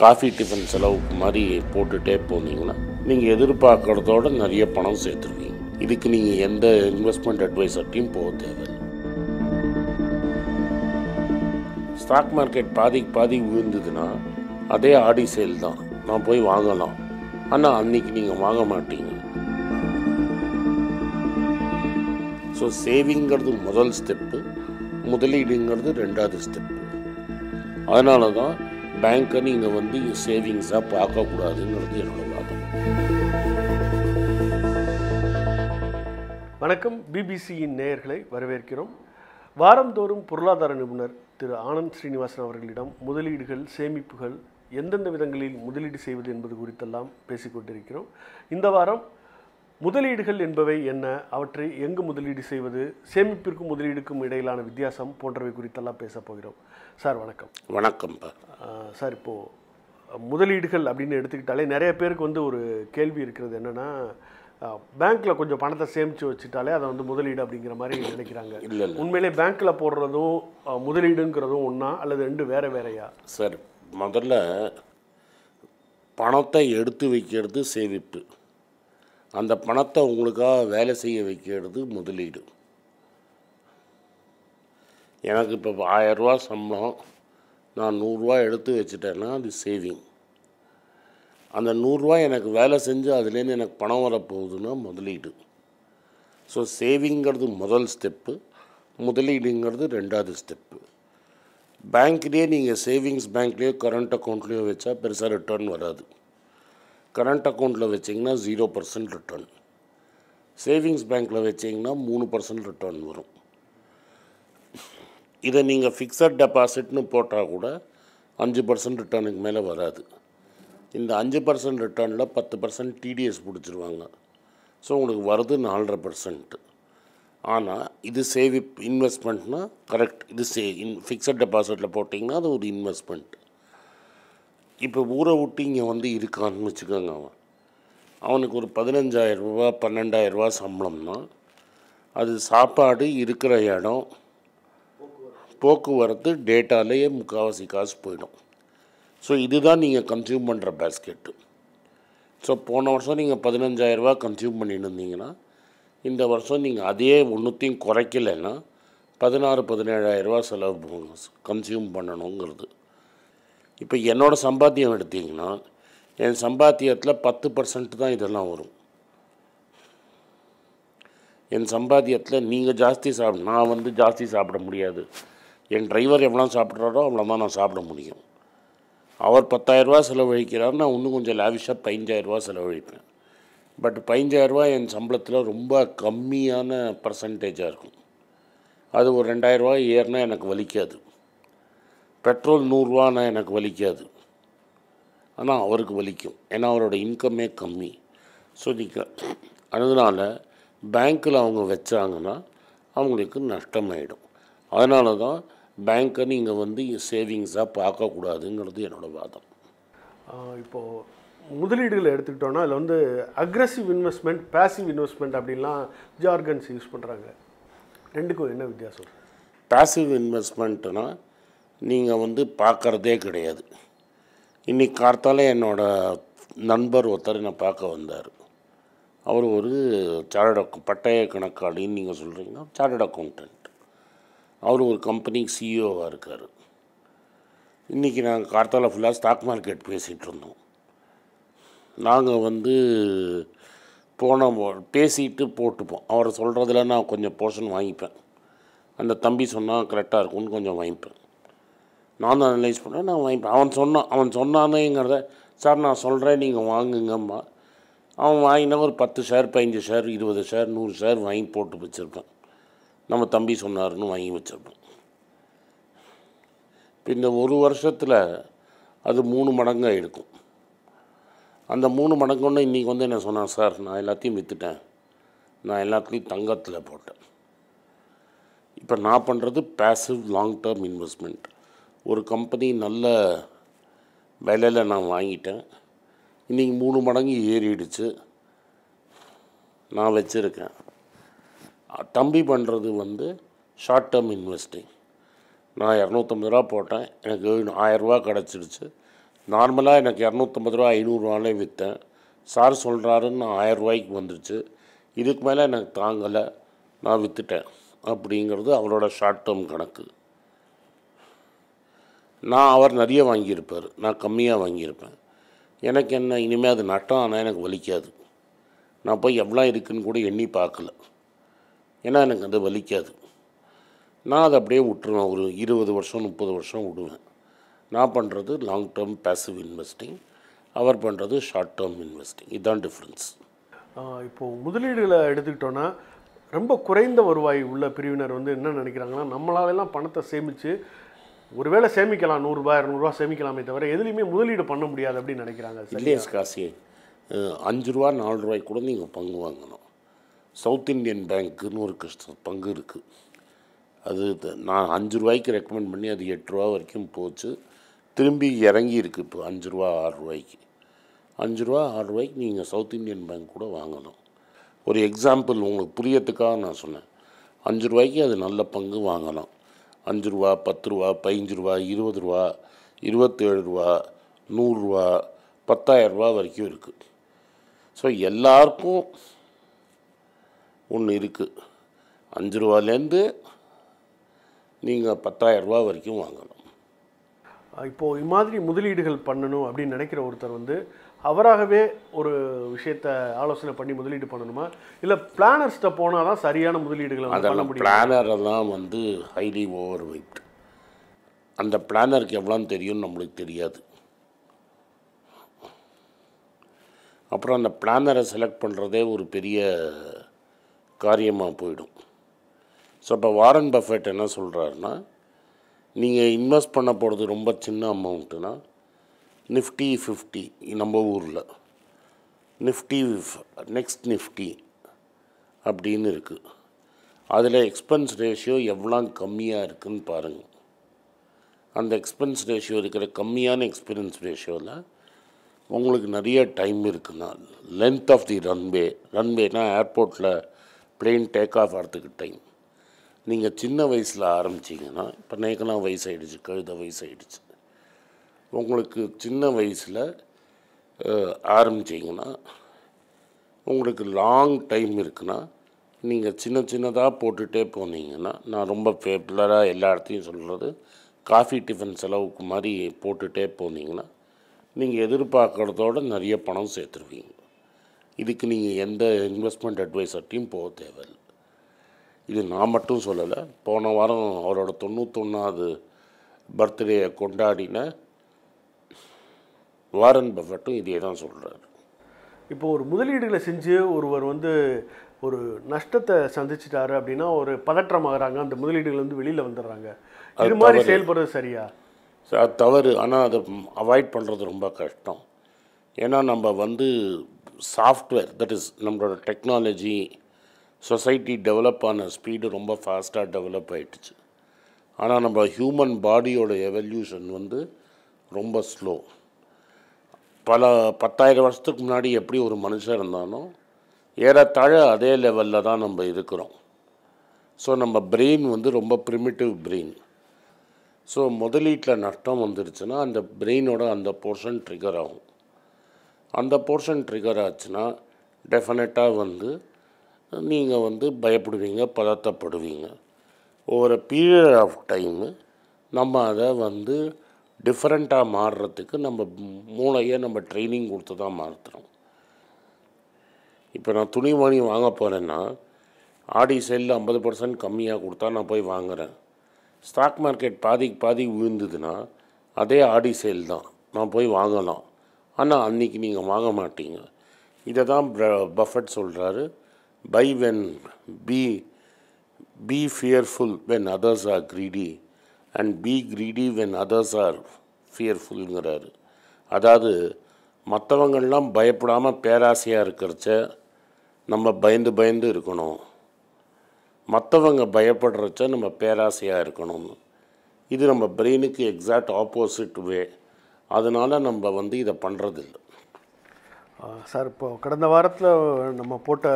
coffee tiffin செலவுக்கு மாதிரி போட்டுகிட்டே போனீங்கன்னா நீங்கள் எதிர்பார்க்குறதோட நிறைய பணம் சேர்த்துருவீங்க இதுக்கு நீங்கள் எந்த இன்வெஸ்ட்மெண்ட் அட்வைசர்ட்டையும் போக தேவை ஸ்டாக் மார்க்கெட் பாதிக்கு பாதி விழுந்ததுன்னா அதே ஆடி சேல் தான் நான் போய் வாங்கலாம் ஆனால் அன்னைக்கு நீங்கள் வாங்க மாட்டீங்க ஸோ சேவிங்கிறது முதல் ஸ்டெப்பு முதலீடுங்கிறது ரெண்டாவது ஸ்டெப்பு அதனால தான் பேங்க்கை நீங்கள் வந்து சேவிங்ஸாக பார்க்கக்கூடாதுங்கிறது என்னோட வாதம் வணக்கம் பிபிசியின் நேயர்களை வரவேற்கிறோம் வாரந்தோறும் பொருளாதார நிபுணர் திரு ஆனந்த் ஸ்ரீனிவாசன் அவர்களிடம் முதலீடுகள் சேமிப்புகள் எந்தெந்த விதங்களில் முதலீடு செய்வது என்பது குறித்தெல்லாம் பேசிக்கொண்டிருக்கிறோம் இந்த வாரம் முதலீடுகள் என்பவை என்ன அவற்றை எங்கு முதலீடு செய்வது சேமிப்பிற்கும் முதலீடுக்கும் இடையிலான வித்தியாசம் போன்றவை குறித்தெல்லாம் பேச போகிறோம் சார் வணக்கம் வணக்கம் சார் இப்போது முதலீடுகள் அப்படின்னு எடுத்துக்கிட்டாலே நிறைய பேருக்கு வந்து ஒரு கேள்வி இருக்கிறது என்னென்னா பேங்க்கில் கொஞ்சம் பணத்தை சேமித்து வச்சுட்டாலே அதை வந்து முதலீடு அப்படிங்கிற மாதிரி நினைக்கிறாங்க இல்லை உண்மையிலே பேங்க்கில் போடுறதும் முதலீடுங்கிறதும் ஒன்றா அல்லது ரெண்டு வேறு வேறையா சார் முதல்ல பணத்தை எடுத்து வைக்கிறது சேமிப்பு அந்த பணத்தை உங்களுக்காக வேலை செய்ய வைக்கிறது முதலீடு எனக்கு இப்போ ஆயரூவா சம்பளம் நான் நூறுரூவா எடுத்து வச்சுட்டேன்னா அது சேவிங் அந்த நூறுரூவா எனக்கு வேலை செஞ்சு அதுலேருந்து எனக்கு பணம் வரப்போகுதுன்னா முதலீடு ஸோ சேவிங்கிறது முதல் ஸ்டெப்பு முதலீடுங்கிறது ரெண்டாவது ஸ்டெப்பு பேங்க்லேயே நீங்கள் சேவிங்ஸ் பேங்க்லேயோ கரண்ட் அக்கௌண்ட்லேயோ வச்சா பெருசாக ரிட்டர்ன் வராது கரண்ட் அக்கௌண்ட்டில் வச்சிங்கன்னா ஜீரோ பர்சன்ட் ரிட்டர்ன் சேவிங்ஸ் பேங்க்கில் வச்சிங்கன்னா மூணு பர்சன்ட் ரிட்டர்ன் வரும் இதை நீங்கள் ஃபிக்ஸட் டெபாசிட்னு போட்டால் கூட அஞ்சு பர்சன்ட் ரிட்டர்னுக்கு மேலே வராது இந்த அஞ்சு பர்சன்ட் ரிட்டர்னில் பத்து பர்சன்ட் டிடிஎஸ் பிடிச்சிருவாங்க ஸோ உங்களுக்கு வருது நாலரை பர்சன்ட்டு ஆனால் இது சேவி இன்வெஸ்ட்மெண்ட்னால் கரெக்ட் இது சே இன் ஃபிக்ஸட் டெபாசிட்டில் போட்டிங்கன்னா அது ஒரு இன்வெஸ்ட்மெண்ட் இப்போ ஊரை விட்டு இங்கே வந்து இருக்கான்னு வச்சுக்கோங்க அவன் அவனுக்கு ஒரு பதினஞ்சாயிரரூபா பன்னெண்டாயிரரூபா சம்பளம்னா அது சாப்பாடு இருக்கிற இடம் போக்குவரத்து டேட்டாலேயே முக்கால்வாசி காசு போயிடும் ஸோ இதுதான் நீங்கள் கன்சியூம் பண்ணுற பேஸ்கெட்டு ஸோ போன வருஷம் நீங்கள் பதினஞ்சாயிரரூபா கன்சியூம் பண்ணிட்டு இருந்தீங்கன்னா இந்த வருஷம் நீங்கள் அதே ஒன்றுத்தையும் குறைக்கலைன்னா பதினாறு பதினேழாயிரரூபா செலவு கன்சியூம் பண்ணணுங்கிறது இப்போ என்னோடய சம்பாத்தியம் எடுத்திங்கன்னா என் சம்பாத்தியத்தில் பத்து பர்சன்ட் தான் இதெல்லாம் வரும் என் சம்பாத்தியத்தில் நீங்கள் ஜாஸ்தி சாப்பிட நான் வந்து ஜாஸ்தி சாப்பிட முடியாது என் டிரைவர் எவ்வளோ சாப்பிட்றாரோ அவ்வளோ தான் நான் சாப்பிட முடியும் அவர் பத்தாயிரரூவா செலவழிக்கிறார் நான் இன்னும் கொஞ்சம் லாவிஷாக பதினஞ்சாயிரரூவா செலவழிப்பேன் பட் பதினஞ்சாயிரரூவா என் சம்பளத்தில் ரொம்ப கம்மியான பர்சன்டேஜாக இருக்கும் அது ஒரு ரெண்டாயிரரூவா ஏறினா எனக்கு வலிக்காது பெட்ரோல் நூறுரூவானா எனக்கு வலிக்காது ஆனால் அவருக்கு வலிக்கும் ஏன்னா அவரோட இன்கம்மே கம்மி ஸோ நீங்கள் அதனால் பேங்க்கில் அவங்க வச்சாங்கன்னா அவங்களுக்கு நஷ்டமாயிடும் அதனால தான் பேங்க்கை நீங்கள் வந்து சேவிங்ஸாக பார்க்கக்கூடாதுங்கிறது என்னோடய வாதம் இப்போது முதலீடுகளை எடுத்துக்கிட்டோன்னா அதில் வந்து அக்ரஸிவ் இன்வெஸ்ட்மெண்ட் பேசிவ் இன்வெஸ்ட்மெண்ட் அப்படின்லாம் ஜார்கன்ஸ் யூஸ் பண்ணுறாங்க ரெண்டுக்கும் என்ன வித்தியாசம் பேசிவ் இன்வெஸ்ட்மெண்ட்டுனால் நீங்கள் வந்து பார்க்குறதே கிடையாது இன்றைக்கி கார்த்தால என்னோடய நண்பர் ஒருத்தர் என்னை பார்க்க வந்தார் அவர் ஒரு சார்ட் அக்கௌண்ட் பட்டய கணக்காளின்னு நீங்கள் சொல்கிறீங்கன்னா சார்ட் அக்கௌண்டன்ட் அவர் ஒரு கம்பெனிக்கு சிஇஓவாக e இருக்கார் இன்றைக்கி நாங்கள் கார்த்தால ஃபுல்லாக ஸ்டாக் மார்க்கெட் பேசிகிட்டு இருந்தோம் நாங்கள் வந்து போன பேசிட்டு போட்டுப்போம் அவரை சொல்கிறதுல நான் கொஞ்சம் போர்ஷன் வாங்கிப்பேன் அந்த தம்பி சொன்னால் கரெக்டாக இருக்கும்னு கொஞ்சம் வாங்கிப்பேன் நான் தான் அனலைஸ் பண்ணேன் நான் வாங்கிப்பேன் அவன் சொன்னான் அவன் சொன்னானேங்கிறத சார் நான் சொல்கிறேன் நீங்கள் வாங்குங்கம்மா அவன் வாங்கினா ஒரு பத்து ஷேர் பதினஞ்சு ஷேர் இருபது ஷேர் நூறு ஷேர் வாங்கி போட்டு வச்சுருப்பேன் நம்ம தம்பி சொன்னார்னு வாங்கி வச்சுருப்பேன் இந்த ஒரு வருஷத்தில் அது மூணு மடங்காக இருக்கும் அந்த மூணு மடங்குன்னு இன்றைக்கி வந்து என்ன சொன்னான் சார் நான் எல்லாத்தையும் விற்றுட்டேன் நான் எல்லாத்துலேயும் தங்கத்தில் போட்டேன் இப்போ நான் பண்ணுறது பேசிவ் லாங் டேர்ம் இன்வெஸ்ட்மெண்ட் ஒரு கம்பெனி நல்ல விலையில் நான் வாங்கிட்டேன் இன்றைக்கி மூணு மடங்கு ஏறிடுச்சு நான் வச்சுருக்கேன் தம்பி பண்ணுறது வந்து ஷார்ட் டேர்ம் இன்வெஸ்டிங் நான் இரநூத்தம்பது ரூபா போட்டேன் எனக்கு ஆயரூபா கிடச்சிடுச்சு நார்மலாக எனக்கு இரநூத்தம்பது ரூபா ஐநூறுரூவாலே விற்றேன் சார் சொல்கிறாருன்னு நான் ஆயரூபாய்க்கு வந்துடுச்சு இதுக்கு மேலே எனக்கு தாங்கலை நான் விற்றுட்டேன் அப்படிங்கிறது அவரோட ஷார்ட் டேர்ம் கணக்கு நான் அவர் நிறைய வாங்கியிருப்பார் நான் கம்மியாக வாங்கியிருப்பேன் எனக்கு என்ன இனிமேல் அது நட்டம் ஆனால் எனக்கு வலிக்காது நான் போய் எவ்வளோ இருக்குதுன்னு கூட எண்ணி பார்க்கல ஏன்னா எனக்கு அது வலிக்காது நான் அதை அப்படியே விட்டுருவேன் ஒரு இருபது வருஷம் முப்பது வருஷம் விடுவேன் நான் பண்ணுறது லாங் டேர்ம் பேசிவ் இன்வெஸ்டிங் அவர் பண்ணுறது ஷார்ட் டேர்ம் இன்வெஸ்டிங் இதுதான் டிஃப்ரென்ஸ் இப்போது முதலீடுகளை எடுத்துக்கிட்டோன்னா ரொம்ப குறைந்த வருவாய் உள்ள பிரிவினர் வந்து என்ன நினைக்கிறாங்கன்னா நம்மளாலெல்லாம் பணத்தை சேமித்து ஒருவேளை சேமிக்கலாம் நூறுரூபா இரநூறுவா சேமிக்கலாமே தவிர எதுலேயுமே முதலீடு பண்ண முடியாது அப்படின்னு நினைக்கிறாங்க இல்லையா காசி அஞ்சு ரூபா நாலு ரூபாய்க்கு கூட நீங்கள் பங்கு வாங்கணும் சவுத் இந்தியன் பேங்க்குன்னு ஒரு கஷ்ட பங்கு இருக்குது அது நான் அஞ்சு ரூபாய்க்கு ரெக்கமெண்ட் பண்ணி அது எட்டு ரூபா வரைக்கும் போச்சு திரும்பி இறங்கி இருக்குது இப்போ அஞ்சு ரூபா ஆறு ரூபாய்க்கு அஞ்சு ரூபா ஆறு ரூபாய்க்கு நீங்கள் சவுத் இந்தியன் பேங்க் கூட வாங்கணும் ஒரு எக்ஸாம்பிள் உங்களுக்கு புரியத்துக்காக நான் சொன்னேன் அஞ்சு ரூபாய்க்கு அது நல்ல பங்கு வாங்கலாம் அஞ்சு ரூபா பத்து ரூபா பதிஞ்சு ரூபா இருபது ரூபா இருபத்தேழு ரூபா நூறுரூவா ரூபா வரைக்கும் இருக்குது ஸோ எல்லாருக்கும் ஒன்று இருக்குது அஞ்சு ரூபாலேருந்து நீங்கள் பத்தாயிரரூபா வரைக்கும் வாங்கணும் இப்போது இம்மாதிரி மாதிரி முதலீடுகள் பண்ணணும் அப்படின்னு நினைக்கிற ஒருத்தர் வந்து அவராகவே ஒரு விஷயத்த ஆலோசனை பண்ணி முதலீடு பண்ணணுமா இல்லை பிளானர்ஸ்ட்டை போனால் தான் சரியான முதலீடுகளை அதெல்லாம் தான் வந்து ஹைலி ஓவர் வெயிட் அந்த பிளானருக்கு எவ்வளோன்னு தெரியும் நம்மளுக்கு தெரியாது அப்புறம் அந்த பிளானரை செலக்ட் பண்ணுறதே ஒரு பெரிய காரியமாக போயிடும் ஸோ இப்போ வாரன் பஃபெட் என்ன சொல்கிறாருன்னா நீங்கள் இன்வெஸ்ட் பண்ண போகிறது ரொம்ப சின்ன அமௌண்ட்டுனால் நிஃப்டி ஃபிஃப்டி நம்ம ஊரில் நிஃப்டி நெக்ஸ்ட் நிஃப்டி அப்படின்னு இருக்குது அதில் எக்ஸ்பென்ஸ் ரேஷியோ எவ்வளோ கம்மியாக இருக்குதுன்னு பாருங்கள் அந்த எக்ஸ்பென்ஸ் ரேஷியோ இருக்கிற கம்மியான எக்ஸ்பீரியன்ஸ் ரேஷியோவில் உங்களுக்கு நிறைய டைம் இருக்குன்னா லென்த் ஆஃப் தி ரன்வே ரன்வேனா ஏர்போர்ட்டில் பிளெயின் டேக் ஆஃப் ஆகிறதுக்கு டைம் நீங்கள் சின்ன வயசில் ஆரம்பிச்சிங்கன்னா இப்போ நேக்கனா வயசு ஆகிடுச்சு கழுத வயசாகிடுச்சு உங்களுக்கு சின்ன வயசில் ஆரம்பிச்சிங்கன்னா உங்களுக்கு லாங் டைம் இருக்குன்னா நீங்கள் சின்ன சின்னதாக போட்டுகிட்டே போனீங்கன்னா நான் ரொம்ப பேப்புலராக எல்லா இடத்தையும் சொல்கிறது காஃபி டிஃபன் செலவுக்கு மாதிரி போட்டுகிட்டே போனீங்கன்னா நீங்கள் எதிர்பார்க்குறதோட நிறைய பணம் சேர்த்துருவீங்க இதுக்கு நீங்கள் எந்த இன்வெஸ்ட்மெண்ட் அட்வைசர்ட்டையும் போக தேவையில்லை இது நான் மட்டும் சொல்லலை போன வாரம் அவரோட தொண்ணூத்தொன்னாவது பர்த்டேயை கொண்டாடின வாரன் பஃபட்டும் இதே தான் சொல்கிறார் இப்போ ஒரு முதலீடுகளை செஞ்சு ஒருவர் வந்து ஒரு நஷ்டத்தை சந்திச்சிட்டாரு அப்படின்னா ஒரு பதற்றமாகறாங்க அந்த முதலீடுகள் வந்து வெளியில் வந்துடுறாங்க இது மாதிரி செயல்படுறது சரியா சார் தவறு ஆனால் அதை அவாய்ட் பண்ணுறது ரொம்ப கஷ்டம் ஏன்னா நம்ம வந்து சாஃப்ட்வேர் தட் இஸ் நம்மளோட டெக்னாலஜி சொசைட்டி டெவலப் ஆன ஸ்பீடு ரொம்ப ஃபாஸ்ட்டாக டெவலப் ஆகிடுச்சு ஆனால் நம்ம ஹியூமன் பாடியோட எவல்யூஷன் வந்து ரொம்ப ஸ்லோ பல பத்தாயிரம் வருஷத்துக்கு முன்னாடி எப்படி ஒரு மனுஷன் இருந்தானோ ஏறத்தாழ அதே லெவலில் தான் நம்ம இருக்கிறோம் ஸோ நம்ம பிரெயின் வந்து ரொம்ப ப்ரிமிட்டிவ் பிரெயின் ஸோ முதலீட்டில் நஷ்டம் வந்துருச்சுன்னா அந்த பிரெயினோட அந்த போர்ஷன் ட்ரிகர் ஆகும் அந்த போர்ஷன் ட்ரிகர் ஆச்சுன்னா டெஃபினட்டாக வந்து நீங்கள் வந்து பயப்படுவீங்க over a period of time நம்ம அதை வந்து டிஃப்ரெண்ட்டாக மாறுறதுக்கு நம்ம மூளையை நம்ம ட்ரைனிங் கொடுத்து தான் மாற்றுறோம் இப்போ நான் துணிமணி வாங்க போகிறேன்னா ஆடி சேலில் ஐம்பது பர்சன்ட் கம்மியாக கொடுத்தா நான் போய் வாங்குகிறேன் ஸ்டாக் மார்க்கெட் பாதிக்கு பாதி விழுந்ததுன்னா அதே ஆடி சேல் தான் நான் போய் வாங்கலாம் ஆனால் அன்றைக்கி நீங்கள் வாங்க மாட்டீங்க இதை தான் பஃபட் சொல்கிறாரு by when be be fearful when others are greedy and be greedy when others are ஃபியர்ஃபுல்ங்கிறாரு அதாவது மற்றவங்கள்லாம் பயப்படாமல் பேராசையாக இருக்கிறச்ச நம்ம பயந்து பயந்து இருக்கணும் மற்றவங்க பயப்படுறச்ச நம்ம பேராசையாக இருக்கணும்னு இது நம்ம பிரெயினுக்கு எக்ஸாக்ட் ஆப்போசிட் வே அதனால் நம்ம வந்து இதை பண்ணுறதில்லை சார் இப்போ கடந்த வாரத்தில் நம்ம போட்ட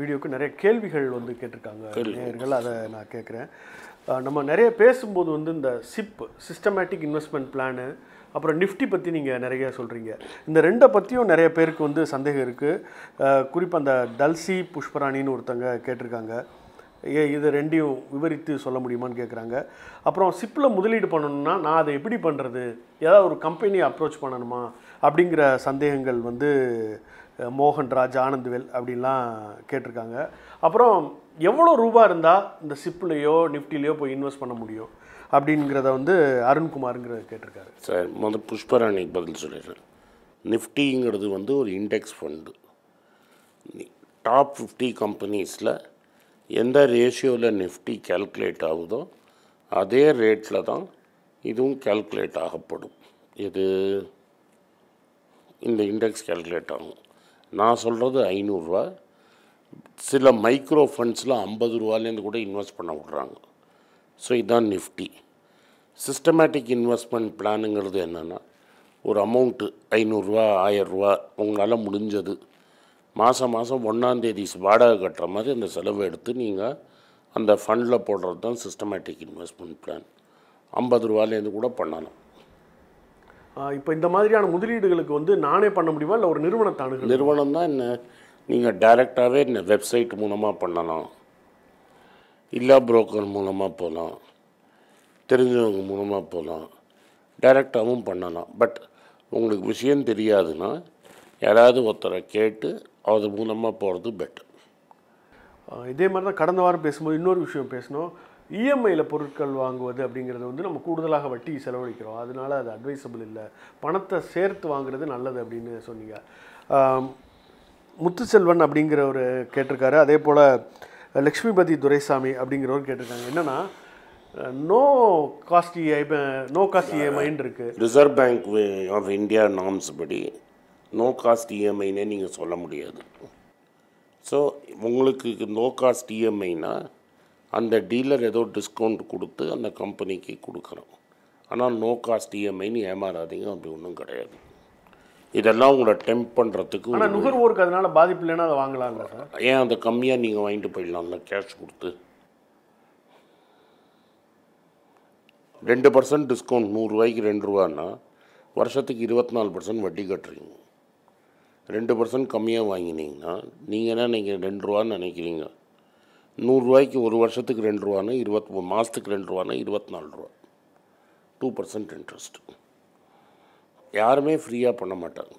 வீடியோக்கு நிறைய கேள்விகள் வந்து கேட்டிருக்காங்க நேயர்கள் அதை நான் கேட்குறேன் நம்ம நிறைய பேசும்போது வந்து இந்த சிப் சிஸ்டமேட்டிக் இன்வெஸ்ட்மெண்ட் பிளானு அப்புறம் நிஃப்டி பற்றி நீங்கள் நிறைய சொல்கிறீங்க இந்த ரெண்டை பற்றியும் நிறைய பேருக்கு வந்து சந்தேகம் இருக்குது குறிப்பாக அந்த டல்சி புஷ்பராணின்னு ஒருத்தங்க கேட்டிருக்காங்க இதை ரெண்டையும் விவரித்து சொல்ல முடியுமான்னு கேட்குறாங்க அப்புறம் சிப்பில் முதலீடு பண்ணணும்னா நான் அதை எப்படி பண்ணுறது ஏதாவது ஒரு கம்பெனி அப்ரோச் பண்ணணுமா அப்படிங்கிற சந்தேகங்கள் வந்து மோகன் ராஜ் ஆனந்த்வேல் அப்படின்லாம் கேட்டிருக்காங்க அப்புறம் எவ்வளோ ரூபா இருந்தால் இந்த சிப்பிலையோ நிஃப்டிலேயோ போய் இன்வெஸ்ட் பண்ண முடியும் அப்படிங்கிறத வந்து அருண்குமாருங்கிறத கேட்டிருக்காரு சார் முதல் புஷ்பராணிக்கு பதில் சொல்லிடுறேன் நிஃப்டிங்கிறது வந்து ஒரு இண்டெக்ஸ் ஃபண்டு டாப் ஃபிஃப்டி கம்பெனிஸில் எந்த ரேஷியோவில் நிஃப்டி கேல்குலேட் ஆகுதோ அதே ரேட்டில் தான் இதுவும் கேல்குலேட் ஆகப்படும் இது இந்த இண்டெக்ஸ் கேல்குலேட் ஆகும் நான் சொல்கிறது ஐநூறுரூவா சில மைக்ரோ ஃபண்ட்ஸில் ஐம்பது ரூபாலேருந்து கூட இன்வெஸ்ட் பண்ண விட்றாங்க ஸோ இதுதான் நிஃப்டி சிஸ்டமேட்டிக் இன்வெஸ்ட்மெண்ட் பிளானுங்கிறது என்னென்னா ஒரு அமௌண்ட்டு ஐநூறுரூவா ஆயிரரூவா உங்களால் முடிஞ்சது மாதம் மாதம் ஒன்றாந்தேதி வாடகை கட்டுற மாதிரி அந்த செலவை எடுத்து நீங்கள் அந்த ஃபண்டில் போடுறது தான் சிஸ்டமேட்டிக் இன்வெஸ்ட்மெண்ட் பிளான் ஐம்பது ரூபாலேருந்து கூட பண்ணலாம் இப்போ இந்த மாதிரியான முதலீடுகளுக்கு வந்து நானே பண்ண முடியுமா இல்லை ஒரு நிறுவனத்தை அணுகு நிறுவனம் தான் என்ன நீங்கள் டைரெக்டாகவே இந்த வெப்சைட் மூலமாக பண்ணலாம் இல்லை புரோக்கர் மூலமாக போகலாம் தெரிஞ்சவங்க மூலமாக போகலாம் டைரெக்டாகவும் பண்ணலாம் பட் உங்களுக்கு விஷயம் தெரியாதுன்னா யாராவது ஒருத்தரை கேட்டு அது மூலமாக போகிறது பெட்டர் இதே மாதிரி தான் கடந்த வாரம் பேசும்போது இன்னொரு விஷயம் பேசினோம் இஎம்ஐயில் e பொருட்கள் வாங்குவது அப்படிங்கிறது வந்து நம்ம கூடுதலாக வட்டி செலவழிக்கிறோம் அதனால் அது அட்வைசபிள் இல்லை பணத்தை சேர்த்து வாங்குறது நல்லது அப்படின்னு சொன்னீங்க முத்துச்செல்வன் அப்படிங்கிறவர் கேட்டிருக்காரு அதே போல் லக்ஷ்மிபதி துரைசாமி அப்படிங்கிறவர் கேட்டிருக்காங்க என்னென்னா no cost EI no cost இஎம்ஐன்னு இருக்குது reserve bank of India norms படி நோ காஸ்ட் இஎம்ஐனே e நீங்கள் சொல்ல முடியாது ஸோ உங்களுக்கு நோ காஸ்ட் இஎம்ஐனால் அந்த டீலர் ஏதோ டிஸ்கவுண்ட் கொடுத்து அந்த கம்பெனிக்கு கொடுக்குறோம் ஆனால் நோ காஸ்ட் இஎம்ஐன்னு e ஏமாறாதீங்க அப்படி ஒன்றும் கிடையாது இதெல்லாம் உங்களை டெம்ப் பண்ணுறதுக்கு நுகர்வோருக்கு அதனால் பாதிப்பு இல்லைன்னா அதை வாங்கலாம் ஏன் அதை கம்மியாக நீங்கள் வாங்கிட்டு போயிடலாம்ல கேஷ் கொடுத்து ரெண்டு பர்சன்ட் டிஸ்கவுண்ட் நூறுரூவாய்க்கு ரெண்டு ரூபான்னா வருஷத்துக்கு இருபத்தி நாலு பர்சன்ட் வட்டி கட்டுறீங்க ரெண்டு பர்சன்ட் கம்மியாக வாங்கினீங்கன்னா நீங்கள் என்ன நீங்கள் ரெண்டு ரூபான்னு நினைக்கிறீங்க நூறுரூவாய்க்கு ஒரு வருஷத்துக்கு ரெண்டு ரூபானா இருபத்தி மூணு மாதத்துக்கு ரெண்டு ரூபானா இருபத்தி நாலு ரூபா டூ பர்சன்ட் இன்ட்ரெஸ்ட் யாருமே ஃப்ரீயாக பண்ண மாட்டாங்க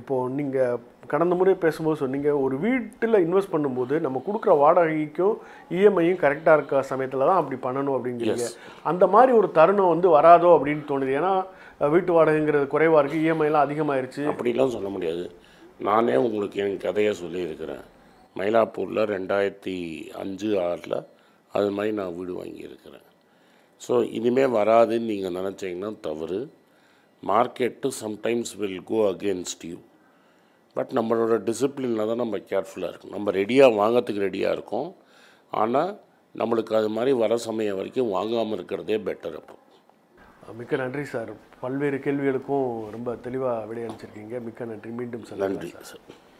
இப்போது நீங்கள் கடந்த முறை பேசும்போது சொன்னீங்க ஒரு வீட்டில் இன்வெஸ்ட் பண்ணும்போது நம்ம கொடுக்குற வாடகைக்கும் இஎம்ஐயும் e கரெக்டாக இருக்க சமயத்தில் தான் அப்படி பண்ணணும் அப்படிங்கிறீங்க அந்த மாதிரி ஒரு தருணம் வந்து வராதோ அப்படின்னு தோணுது ஏன்னா வீட்டு வாடகைங்கிறது குறைவாக இருக்குது இஎம்ஐலாம் e அதிகமாகிருச்சு அப்படிலாம் சொல்ல முடியாது நானே உங்களுக்கு என் கதையை சொல்லியிருக்கிறேன் மயிலாப்பூரில் ரெண்டாயிரத்தி அஞ்சு ஆறில் அது மாதிரி நான் வீடு வாங்கியிருக்கிறேன் ஸோ இனிமேல் வராதுன்னு நீங்கள் நினச்சிங்கன்னா தவறு market sometimes will go against you but நம்மளோட டிசிப்ளினில் தான் நம்ம கேர்ஃபுல்லாக இருக்கும் நம்ம ரெடியாக வாங்கிறதுக்கு ரெடியாக இருக்கோம் ஆனால் நம்மளுக்கு அது மாதிரி வர சமயம் வரைக்கும் வாங்காமல் இருக்கிறதே பெட்டர் அப்போ மிக்க நன்றி சார் பல்வேறு கேள்விகளுக்கும் ரொம்ப தெளிவாக விடையளிச்சிருக்கீங்க மிக்க நன்றி மீண்டும் சார் நன்றி சார்